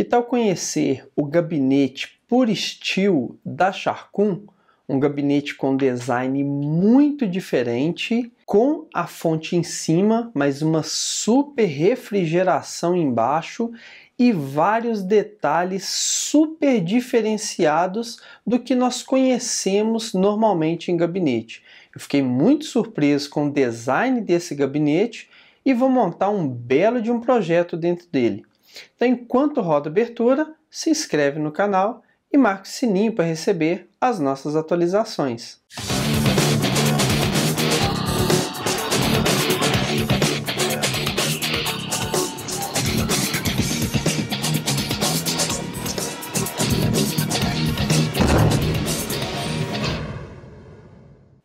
Que tal conhecer o gabinete por estilo da Charcun? Um gabinete com design muito diferente, com a fonte em cima, mas uma super refrigeração embaixo e vários detalhes super diferenciados do que nós conhecemos normalmente em gabinete. Eu fiquei muito surpreso com o design desse gabinete e vou montar um belo de um projeto dentro dele. Então, enquanto roda a abertura, se inscreve no canal e marque o sininho para receber as nossas atualizações.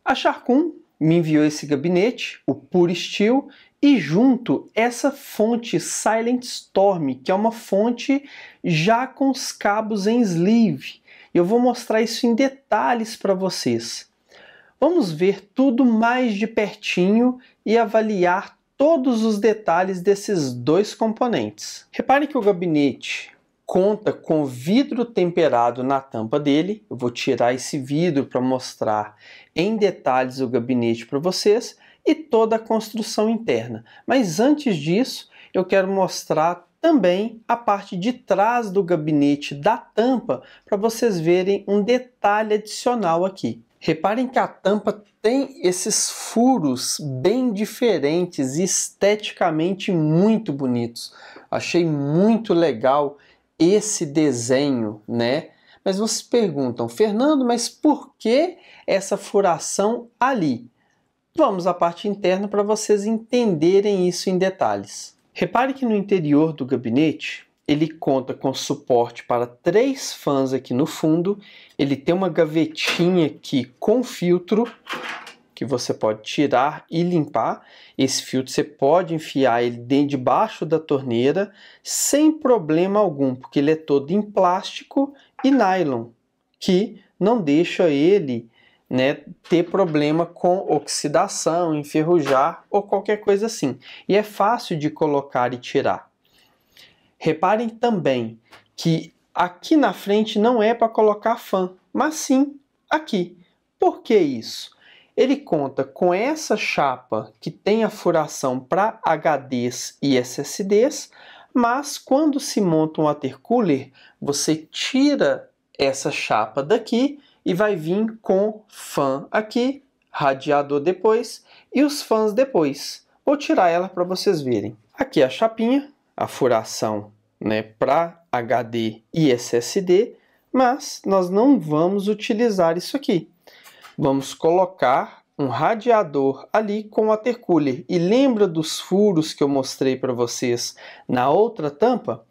A Charcun me enviou esse gabinete, o Pure Steel, e junto essa fonte Silent Storm, que é uma fonte já com os cabos em sleeve. Eu vou mostrar isso em detalhes para vocês. Vamos ver tudo mais de pertinho e avaliar todos os detalhes desses dois componentes. Repare que o gabinete conta com vidro temperado na tampa dele. Eu vou tirar esse vidro para mostrar em detalhes o gabinete para vocês e toda a construção interna. Mas antes disso, eu quero mostrar também a parte de trás do gabinete da tampa para vocês verem um detalhe adicional aqui. Reparem que a tampa tem esses furos bem diferentes e esteticamente muito bonitos. Achei muito legal esse desenho, né? Mas vocês perguntam, Fernando, mas por que essa furação ali? Vamos à parte interna para vocês entenderem isso em detalhes. Repare que no interior do gabinete ele conta com suporte para três fãs aqui no fundo. Ele tem uma gavetinha aqui com filtro que você pode tirar e limpar. Esse filtro você pode enfiar ele dentro debaixo da torneira sem problema algum, porque ele é todo em plástico e nylon, que não deixa ele né, ter problema com oxidação, enferrujar ou qualquer coisa assim. E é fácil de colocar e tirar. Reparem também que aqui na frente não é para colocar fan, mas sim aqui. Por que isso? Ele conta com essa chapa que tem a furação para HDs e SSDs, mas quando se monta um cooler, você tira essa chapa daqui e vai vir com fan aqui, radiador depois e os fãs depois. Vou tirar ela para vocês verem. Aqui a chapinha, a furação né, para HD e SSD, mas nós não vamos utilizar isso aqui. Vamos colocar um radiador ali com water cooler. E lembra dos furos que eu mostrei para vocês na outra tampa?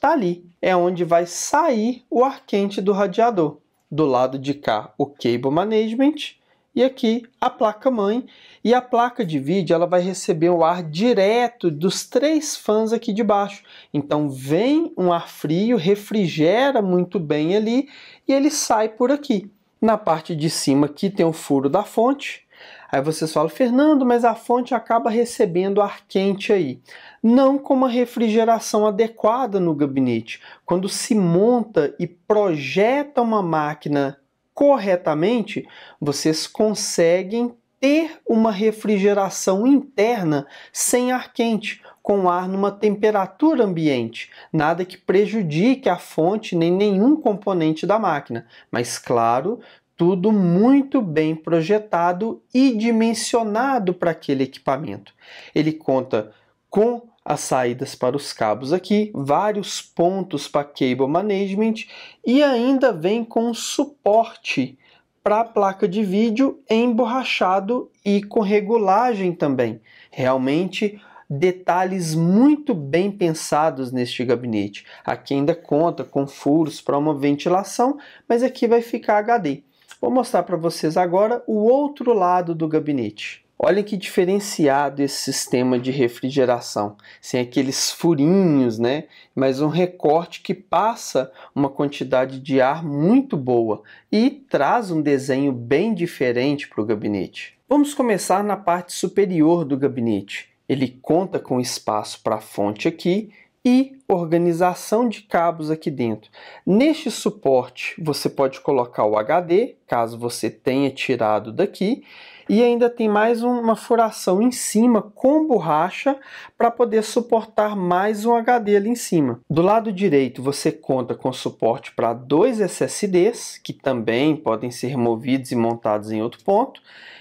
Tá ali, é onde vai sair o ar quente do radiador do lado de cá o Cable Management e aqui a placa mãe. E a placa de vídeo ela vai receber o ar direto dos três fãs aqui de baixo. Então vem um ar frio, refrigera muito bem ali e ele sai por aqui. Na parte de cima aqui tem o furo da fonte Aí vocês falam, Fernando, mas a fonte acaba recebendo ar quente aí. Não com uma refrigeração adequada no gabinete. Quando se monta e projeta uma máquina corretamente, vocês conseguem ter uma refrigeração interna sem ar quente, com ar numa temperatura ambiente, nada que prejudique a fonte nem nenhum componente da máquina, mas claro, tudo muito bem projetado e dimensionado para aquele equipamento. Ele conta com as saídas para os cabos aqui, vários pontos para cable management e ainda vem com suporte para a placa de vídeo emborrachado e com regulagem também. Realmente detalhes muito bem pensados neste gabinete. Aqui ainda conta com furos para uma ventilação, mas aqui vai ficar HD. Vou mostrar para vocês agora o outro lado do gabinete. Olha que diferenciado esse sistema de refrigeração, sem aqueles furinhos, né? Mas um recorte que passa uma quantidade de ar muito boa e traz um desenho bem diferente para o gabinete. Vamos começar na parte superior do gabinete. Ele conta com espaço para a fonte aqui e organização de cabos aqui dentro. Neste suporte, você pode colocar o HD, caso você tenha tirado daqui, e ainda tem mais uma furação em cima com borracha para poder suportar mais um HD ali em cima. Do lado direito você conta com suporte para dois SSDs que também podem ser removidos e montados em outro ponto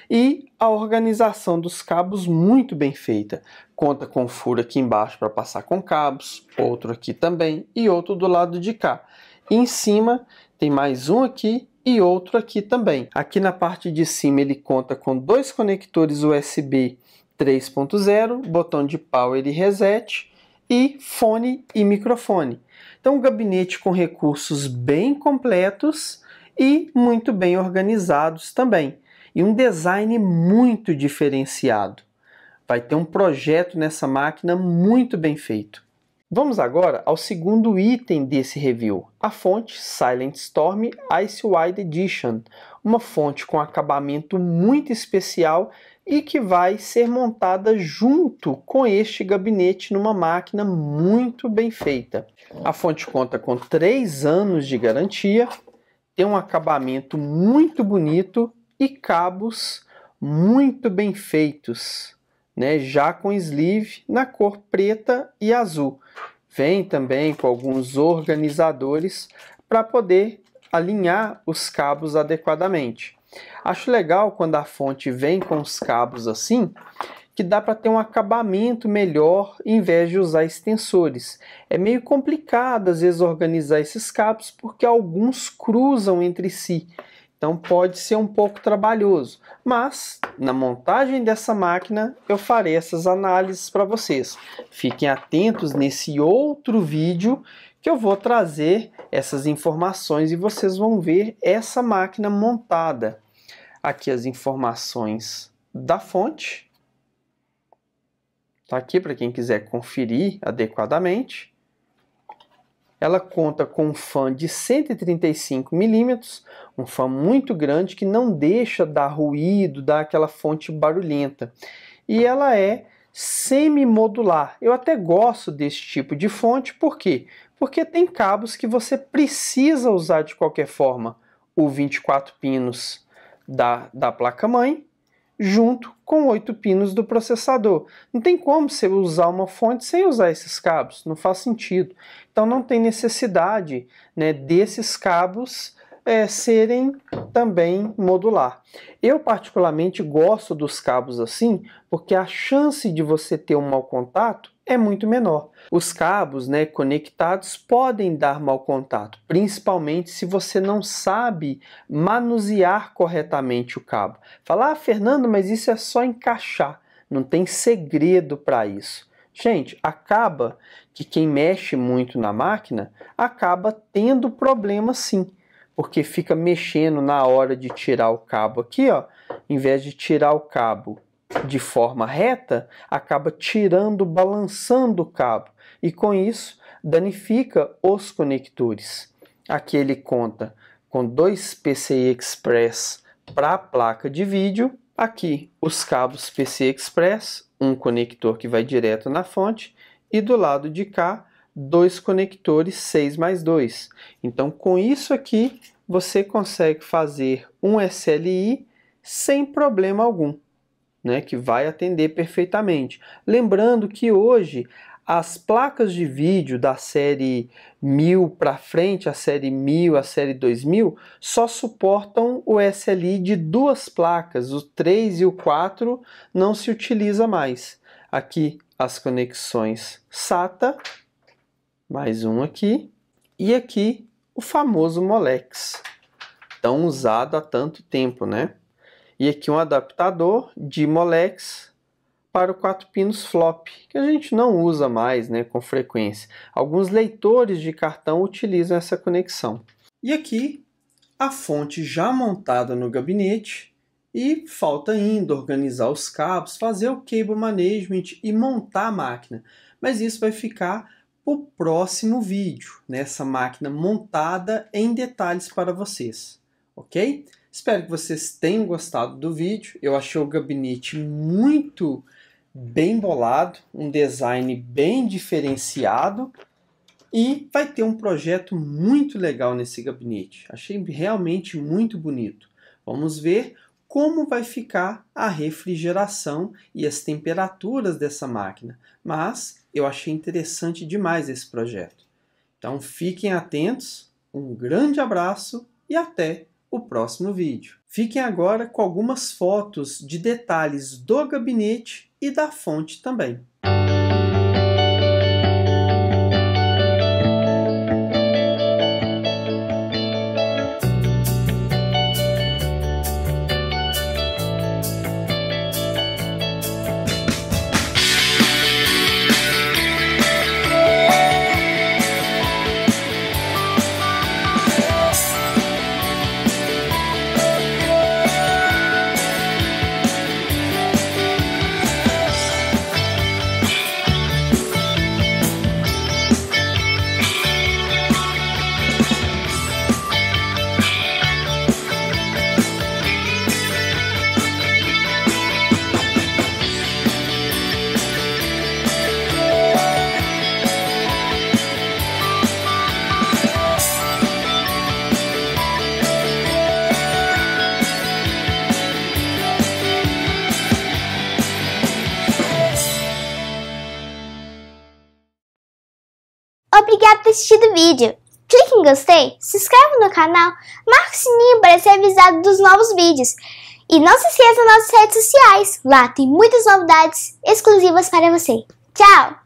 e a organização dos cabos muito bem feita. Conta com furo aqui embaixo para passar com cabos, outro aqui também e outro do lado de cá. em cima tem mais um aqui e outro aqui também. Aqui na parte de cima ele conta com dois conectores USB 3.0, botão de power e reset e fone e microfone. Então um gabinete com recursos bem completos e muito bem organizados também. E um design muito diferenciado. Vai ter um projeto nessa máquina muito bem feito. Vamos agora ao segundo item desse review, a fonte Silent Storm Ice Wide Edition, uma fonte com acabamento muito especial e que vai ser montada junto com este gabinete numa máquina muito bem feita. A fonte conta com 3 anos de garantia, tem um acabamento muito bonito e cabos muito bem feitos né, já com sleeve na cor preta e azul. Vem também com alguns organizadores para poder alinhar os cabos adequadamente. Acho legal quando a fonte vem com os cabos assim, que dá para ter um acabamento melhor em vez de usar extensores. É meio complicado às vezes organizar esses cabos porque alguns cruzam entre si então pode ser um pouco trabalhoso, mas na montagem dessa máquina eu farei essas análises para vocês. Fiquem atentos nesse outro vídeo que eu vou trazer essas informações e vocês vão ver essa máquina montada. Aqui as informações da fonte, tá aqui para quem quiser conferir adequadamente ela conta com um fã de 135 milímetros, um fã muito grande que não deixa dar ruído, dar aquela fonte barulhenta. E ela é semi-modular. Eu até gosto desse tipo de fonte, por quê? Porque tem cabos que você precisa usar de qualquer forma. O 24 pinos da, da placa-mãe junto com oito pinos do processador. Não tem como você usar uma fonte sem usar esses cabos, não faz sentido. Então não tem necessidade né, desses cabos é, serem também modular. Eu particularmente gosto dos cabos assim, porque a chance de você ter um mau contato é muito menor. Os cabos né, conectados podem dar mau contato, principalmente se você não sabe manusear corretamente o cabo. Falar, ah, Fernando, mas isso é só encaixar, não tem segredo para isso. Gente, acaba que quem mexe muito na máquina acaba tendo problema sim, porque fica mexendo na hora de tirar o cabo aqui, ó, em vez de tirar o cabo de forma reta, acaba tirando, balançando o cabo e com isso danifica os conectores. Aqui ele conta com dois PCI Express para a placa de vídeo. Aqui os cabos PCI Express, um conector que vai direto na fonte e do lado de cá dois conectores 6 mais 2. Então com isso aqui você consegue fazer um SLI sem problema algum né, que vai atender perfeitamente. Lembrando que hoje as placas de vídeo da série 1000 para frente, a série 1000, a série 2000, só suportam o SLI de duas placas, o 3 e o 4 não se utiliza mais. Aqui as conexões SATA, mais um aqui, e aqui o famoso Molex, tão usado há tanto tempo, né? e aqui um adaptador de Molex para o 4 pinos flop, que a gente não usa mais né, com frequência. Alguns leitores de cartão utilizam essa conexão. E aqui a fonte já montada no gabinete e falta ainda organizar os cabos, fazer o cable management e montar a máquina. Mas isso vai ficar para o próximo vídeo, nessa máquina montada em detalhes para vocês, ok? Espero que vocês tenham gostado do vídeo. Eu achei o gabinete muito bem bolado, um design bem diferenciado e vai ter um projeto muito legal nesse gabinete. Achei realmente muito bonito. Vamos ver como vai ficar a refrigeração e as temperaturas dessa máquina, mas eu achei interessante demais esse projeto. Então fiquem atentos, um grande abraço e até o próximo vídeo. Fiquem agora com algumas fotos de detalhes do gabinete e da fonte também. Obrigado por assistir o vídeo. Clique em gostei, se inscreva no canal, marque o sininho para ser avisado dos novos vídeos. E não se esqueça das nossas redes sociais, lá tem muitas novidades exclusivas para você. Tchau!